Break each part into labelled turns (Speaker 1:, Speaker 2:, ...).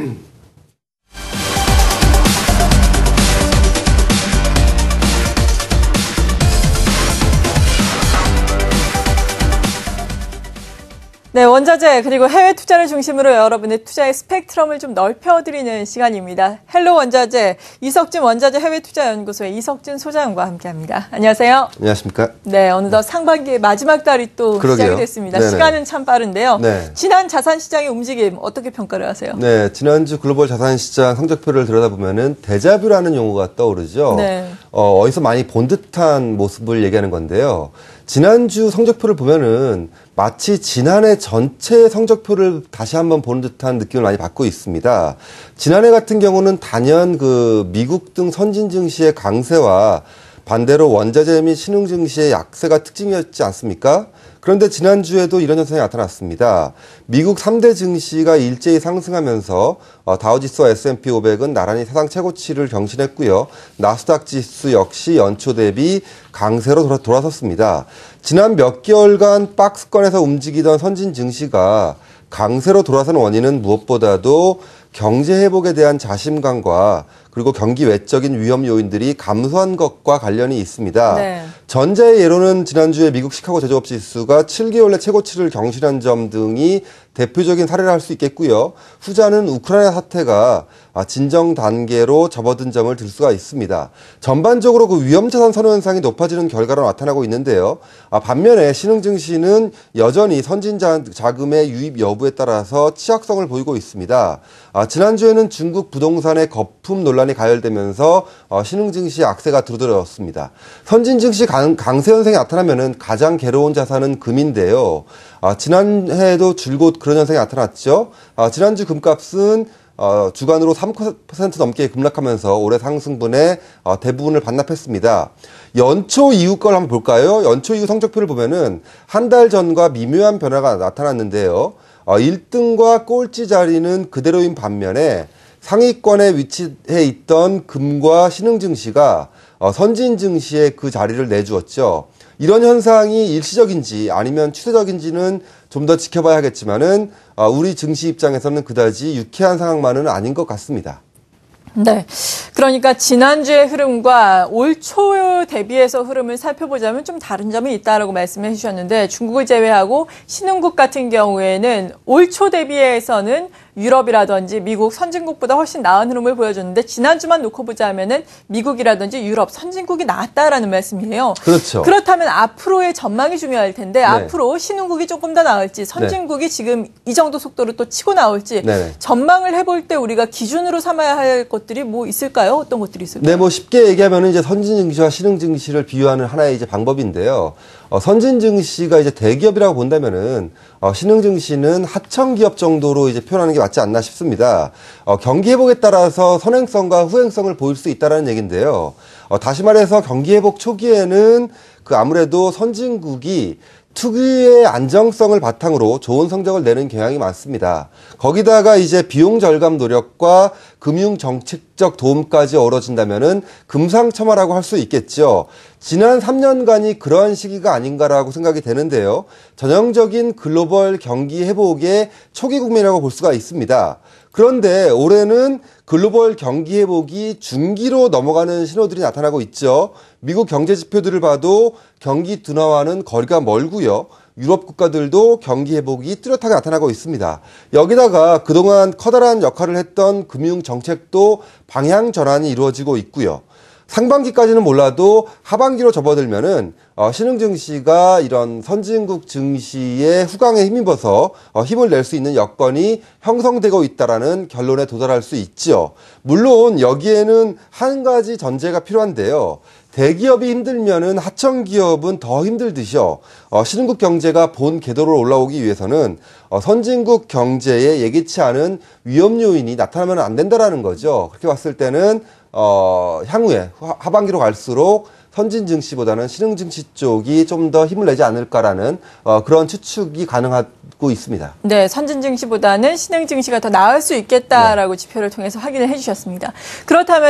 Speaker 1: mm
Speaker 2: 원자재 그리고 해외 투자를 중심으로 여러분의 투자의 스펙트럼을 좀 넓혀드리는 시간입니다. 헬로 원자재 이석진 원자재 해외투자연구소의 이석진 소장과 함께합니다. 안녕하세요. 안녕하십니까? 네, 어느덧 네. 상반기 마지막 달이 또 그러게요. 시작이 됐습니다. 네네. 시간은 참 빠른데요. 네. 지난 자산 시장의 움직임 어떻게 평가를 하세요?
Speaker 1: 네, 지난주 글로벌 자산 시장 성적표를 들여다보면은 대자뷰라는 용어가 떠오르죠. 네. 어, 어디서 많이 본 듯한 모습을 얘기하는 건데요. 지난주 성적표를 보면은 마치 지난해 전체 성적표를 다시 한번 보는 듯한 느낌을 많이 받고 있습니다. 지난해 같은 경우는 단연 그 미국 등 선진 증시의 강세와 반대로 원자재 및 신흥 증시의 약세가 특징이었지 않습니까? 그런데 지난주에도 이런 현상이 나타났습니다. 미국 3대 증시가 일제히 상승하면서 다우지수와 S&P 500은 나란히 사상 최고치를 경신했고요. 나스닥 지수 역시 연초 대비 강세로 돌아, 돌아섰습니다. 지난 몇 개월간 박스권에서 움직이던 선진 증시가 강세로 돌아선 원인은 무엇보다도 경제 회복에 대한 자신감과 그리고 경기 외적인 위험 요인들이 감소한 것과 관련이 있습니다. 네. 전자의 예로는 지난주에 미국 시카고 제조업 지수가 7개월 내 최고치를 경신한 점 등이 대표적인 사례를 할 수 있겠고요. 후자는 우크라이나 사태가 진정 단계로 접어든 점을 들 수가 있습니다. 전반적으로 그 위험자산 선호 현상이 높아지는 결과로 나타나고 있는데요. 아, 반면에 신흥증시는 여전히 선진 자금의 유입 여부에 따라서 취약성을 보이고 있습니다. 아, 지난주에는 중국 부동산의 거품 논란 논란이 가열되면서 어, 신흥 증시 악세가 두드러졌습니다. 선진 증시 강, 세 현상이 나타나면은 가장 괴로운 자산은 금인데요. 아, 지난해에도 줄곧 그런 현상이 나타났죠. 아, 지난주 금값은 어, 주간으로 3% 넘게 급락하면서 올해 상승분의 어, 대부분을 반납했습니다. 연초 이후 걸 한번 볼까요? 연초 이후 성적표를 보면은 한 달 전과 미묘한 변화가 나타났는데요. 어, 1등과 꼴찌 자리는 그대로인 반면에 상위권에 위치해 있던 금과 신흥 증시가 어, 선진 증시에 그 자리를 내주었죠. 이런 현상이 일시적인지 아니면 추세적인지는 좀 더 지켜봐야겠지만은 어, 우리 증시 입장에서는 그다지 유쾌한 상황만은 아닌 것 같습니다.
Speaker 2: 네. 그러니까 지난주의 흐름과 올 초 대비해서 흐름을 살펴보자면 좀 다른 점이 있다라고 말씀해 주셨는데 중국을 제외하고 신흥국 같은 경우에는 올 초 대비해서는 유럽이라든지 미국 선진국보다 훨씬 나은 흐름을 보여줬는데 지난주만 놓고 보자면은 미국이라든지 유럽 선진국이 나았다라는 말씀이에요. 그렇죠. 그렇다면 앞으로의 전망이 중요할 텐데 네. 앞으로 신흥국이 조금 더 나을지 선진국이 네. 지금 이 정도 속도로 또 치고 나올지 네. 전망을 해볼 때 우리가 기준으로 삼아야 할 것들이 뭐 있을까요? 어떤 것들이 있을까요? 네,
Speaker 1: 뭐 쉽게 얘기하면 이제 선진 증시와 신흥 증시를 비유하는 하나의 이제 방법인데요. 어, 선진 증시가 이제 대기업이라고 본다면은 어, 신흥 증시는 하청 기업 정도로 이제 표현하는 게 맞지 않나 싶습니다. 어, 경기 회복에 따라서 선행성과 후행성을 보일 수 있다라는 얘긴데요. 어, 다시 말해서 경기 회복 초기에는 그 아무래도 선진국이 투기의 안정성을 바탕으로 좋은 성적을 내는 경향이 많습니다. 거기다가 이제 비용 절감 노력과 금융 정책적 도움까지 어우러진다면은 금상첨화라고 할 수 있겠죠. 지난 3년간이 그러한 시기가 아닌가라고 생각이 되는데요. 전형적인 글로벌 경기 회복의 초기 국면이라고 볼 수가 있습니다. 그런데 올해는 글로벌 경기 회복이 중기로 넘어가는 신호들이 나타나고 있죠. 미국 경제 지표들을 봐도 경기 둔화와는 거리가 멀고요. 유럽 국가들도 경기 회복이 뚜렷하게 나타나고 있습니다. 여기다가 그동안 커다란 역할을 했던 금융 정책도 방향 전환이 이루어지고 있고요. 상반기까지는 몰라도 하반기로 접어들면은 어, 신흥 증시가 이런 선진국 증시의 후광에 힘입어서 어, 힘을 낼 수 있는 여건이 형성되고 있다라는 결론에 도달할 수있죠 물론 여기에는 한 가지 전제가 필요한데요. 대기업이 힘들면은 하청 기업은 더 힘들듯이요. 어, 신흥국 경제가 본 궤도로 올라오기 위해서는 어, 선진국 경제에 예기치 않은 위험 요인이 나타나면 안 된다라는 거죠. 그렇게 봤을 때는 어, 향후에 하반기로 갈수록 선진 증시보다는 신흥 증시 쪽이 좀 더 힘을 내지 않을까라는 어, 그런 추측이 가능하고 있습니다.
Speaker 2: 네, 선진 증시보다는 신흥 증시가 더 나을 수 있겠다라고 네. 지표를 통해서 확인을 해주셨습니다.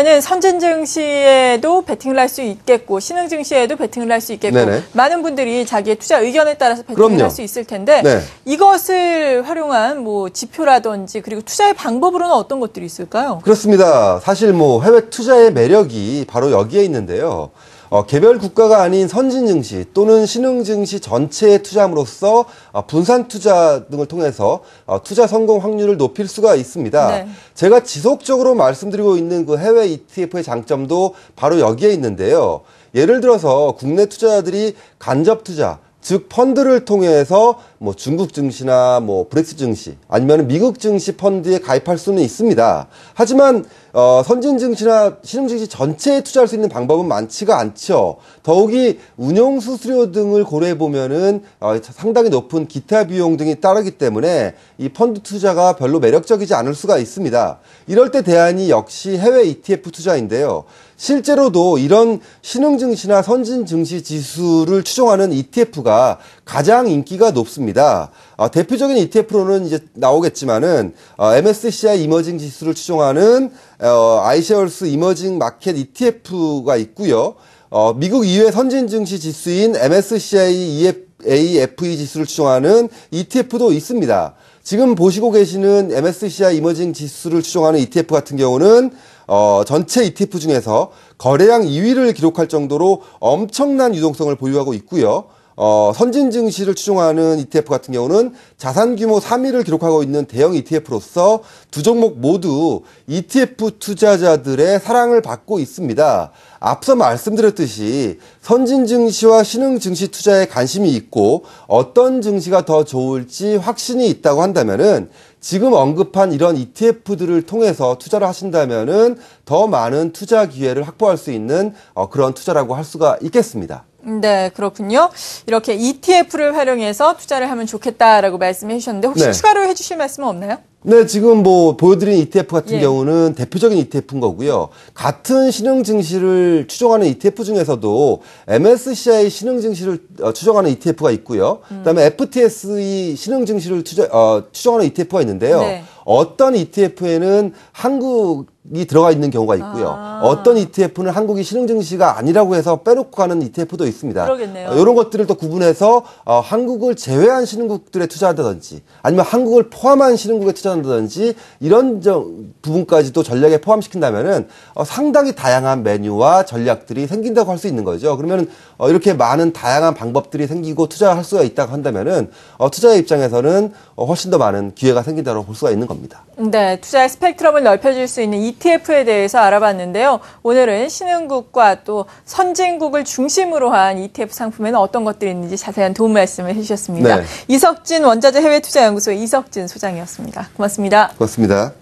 Speaker 2: 그렇다면은 선진 증시에도 베팅을 할 수 있겠고 신흥 증시에도 베팅을 할 수 있겠고 네네. 많은 분들이 자기의 투자 의견에 따라서 베팅을 할 수 있을 텐데 네. 이것을 활용한 뭐 지표라든지 그리고 투자의 방법으로는 어떤 것들이 있을까요?
Speaker 1: 그렇습니다. 사실 뭐 해외 투자의 매력이 바로 여기에 있는데요. 어, 개별 국가가 아닌 선진 증시 또는 신흥 증시 전체에 투자함으로써 어, 분산 투자 등을 통해서 어, 투자 성공 확률을 높일 수가 있습니다. 네. 제가 지속적으로 말씀드리고 있는 그 해외 ETF의 장점도 바로 여기에 있는데요. 예를 들어서 국내 투자자들이 간접 투자 즉 펀드를 통해서 뭐 중국 증시나 뭐 브렉스 증시 아니면 미국 증시 펀드에 가입할 수는 있습니다. 하지만 어, 선진 증시나 신흥 증시 전체에 투자할 수 있는 방법은 많지가 않죠. 더욱이 운용 수수료 등을 고려해 보면은 어, 상당히 높은 기타 비용 등이 따르기 때문에 이 펀드 투자가 별로 매력적이지 않을 수가 있습니다. 이럴 때 대안이 역시 해외 ETF 투자인데요. 실제로도 이런 신흥 증시나 선진 증시 지수를 추종하는 ETF가 가장 인기가 높습니다. 아, 대표적인 ETF로는 이제 나오겠지만은 어, MSCI 이머징 지수를 추종하는 어, 아이셰얼스 이머징 마켓 ETF가 있고요. 어, 미국 이외 선진 증시 지수인 MSCI EF, AFE 지수를 추종하는 ETF도 있습니다. 지금 보시고 계시는 MSCI 이머징 지수를 추종하는 ETF 같은 경우는 어, 전체 ETF 중에서 거래량 2위를 기록할 정도로 엄청난 유동성을 보유하고 있고요. 어, 선진 증시를 추종하는 ETF 같은 경우는 자산 규모 3위를 기록하고 있는 대형 ETF로서 두 종목 모두 ETF 투자자들의 사랑을 받고 있습니다. 앞서 말씀드렸듯이 선진 증시와 신흥 증시 투자에 관심이 있고 어떤 증시가 더 좋을지 확신이 있다고 한다면은 지금 언급한 이런 ETF들을 통해서 투자를 하신다면은 더 많은 투자 기회를 확보할 수 있는 어, 그런 투자라고 할 수가 있겠습니다.
Speaker 2: 네, 그렇군요. 이렇게 ETF를 활용해서 투자를 하면 좋겠다라고 말씀해 주셨는데 혹시 네. 추가로 해 주실 말씀은 없나요?
Speaker 1: 네, 지금 뭐 보여드린 ETF 같은 예. 경우는 대표적인 ETF인 거고요. 같은 신용 증시를 추종하는 ETF 중에서도 MSCI 신용 증시를 어, 추종하는 ETF가 있고요. 음. 그다음에 FTSE 신용 증시를 추정, 어, 추종하는 ETF가 있는데요. 네. 어떤 ETF에는 한국 이 들어가 있는 경우가 있고요. 아. 어떤 ETF는 한국이 신흥증시가 아니라고 해서 빼놓고 가는 ETF도 있습니다. 그러겠네요. 이런 어, 것들을 또 구분해서 어, 한국을 제외한 신흥국들에 투자한다든지 아니면 한국을 포함한 신흥국에 투자 패스라든지 이런 부분까지도 전략에 포함시킨다면은 어, 상당히 다양한 메뉴와 전략들이 생긴다고 할 수 있는 거죠. 그러면 어, 이렇게 많은 다양한 방법들이 생기고 투자할 수가 있다고 한다면은 어, 투자의 입장에서는 어, 훨씬 더 많은 기회가 생긴다고 볼 수가 있는 겁니다.
Speaker 2: 네, 투자의 스펙트럼을 넓혀줄 수 있는 ETF에 대해서 알아봤는데요. 오늘은 신흥국과 또 선진국을 중심으로 한 ETF 상품에는 어떤 것들이 있는지 자세한 도움 말씀을 해주셨습니다. 네. 이석진 원자재 해외투자연구소 이석진 소장이었습니다. 고맙습니다.
Speaker 1: 고맙습니다.